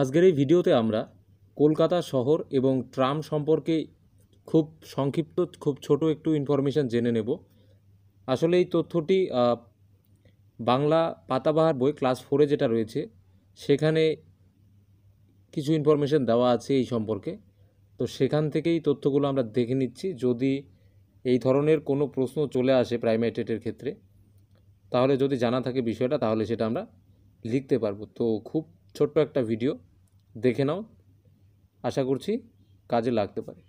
আজকের এই ভিডিওতে আমরা কলকাতা শহর এবং ট্রাম সম্পর্কে খুব সংক্ষিপ্ত খুব ছোট একটু ইনফরমেশান জেনে নেব আসলে এই তথ্যটি বাংলা পাতাবাহার বই ক্লাস ফোরে যেটা রয়েছে সেখানে কিছু ইনফরমেশান দেওয়া আছে এই সম্পর্কে তো সেখান থেকেই তথ্যগুলো আমরা দেখে নিচ্ছি যদি এই ধরনের কোনো প্রশ্ন চলে আসে প্রাইমেটেটের ক্ষেত্রে তাহলে যদি জানা থাকে বিষয়টা তাহলে সেটা আমরা লিখতে পারবো তো খুব ছোট্ট একটা ভিডিও দেখে নাও আশা করছি কাজে লাগতে পারে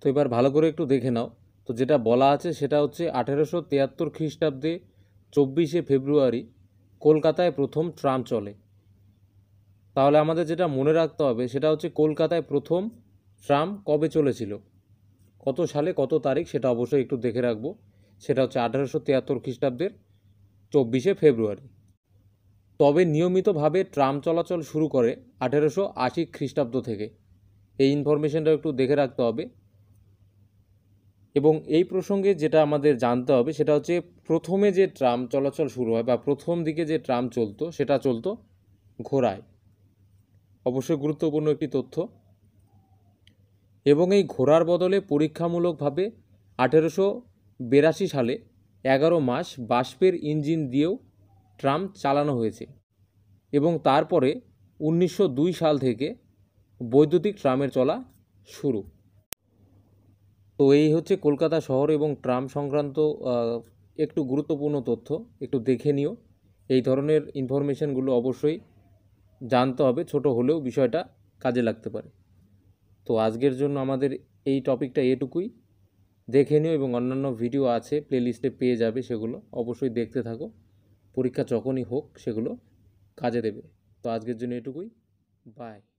তো এবার ভালো করে একটু দেখে নাও তো যেটা বলা আছে সেটা হচ্ছে আঠেরোশো তিয়াত্তর খ্রিস্টাব্দে চব্বিশে ফেব্রুয়ারি কলকাতায় প্রথম ট্রাম চলে তাহলে আমাদের যেটা মনে রাখতে হবে সেটা হচ্ছে কলকাতায় প্রথম ট্রাম কবে চলেছিল কত সালে কত তারিখ সেটা অবশ্যই একটু দেখে রাখবো সেটা হচ্ছে আঠেরোশো তিয়াত্তর খ্রিস্টাব্দের চব্বিশে ফেব্রুয়ারি তবে নিয়মিতভাবে ট্রাম চলাচল শুরু করে আঠেরোশো আশি খ্রিস্টাব্দ থেকে এই ইনফরমেশনটা একটু দেখে রাখতে হবে এবং এই প্রসঙ্গে যেটা আমাদের জানতে হবে সেটা হচ্ছে প্রথমে যে ট্রাম চলাচল শুরু হয় বা প্রথম দিকে যে ট্রাম চলতো সেটা চলতো ঘোড়ায় অবশ্যই গুরুত্বপূর্ণ একটি তথ্য এবং এই ঘোড়ার বদলে পরীক্ষামূলকভাবে আঠেরোশো বিরাশি সালে এগারো মাস বাষ্পের ইঞ্জিন দিয়েও ট্রাম চালানো হয়েছে এবং তারপরে উনিশশো সাল থেকে বৈদ্যুতিক ট্রামের চলা শুরু তো এই হচ্ছে কলকাতা শহর এবং ট্রাম সংক্রান্ত একটু গুরুত্বপূর্ণ তথ্য একটু দেখে নিও এই ধরনের ইনফরমেশনগুলো অবশ্যই জানতে হবে ছোট হলেও বিষয়টা কাজে লাগতে পারে তো আজকের জন্য আমাদের এই টপিকটা এটুকুই দেখে নিও এবং অন্যান্য ভিডিও আছে প্লেলিস্টে পেয়ে যাবে সেগুলো অবশ্যই দেখতে থাকো পরীক্ষা যখনই হোক সেগুলো কাজে দেবে তো আজকের জন্য এটুকুই বাই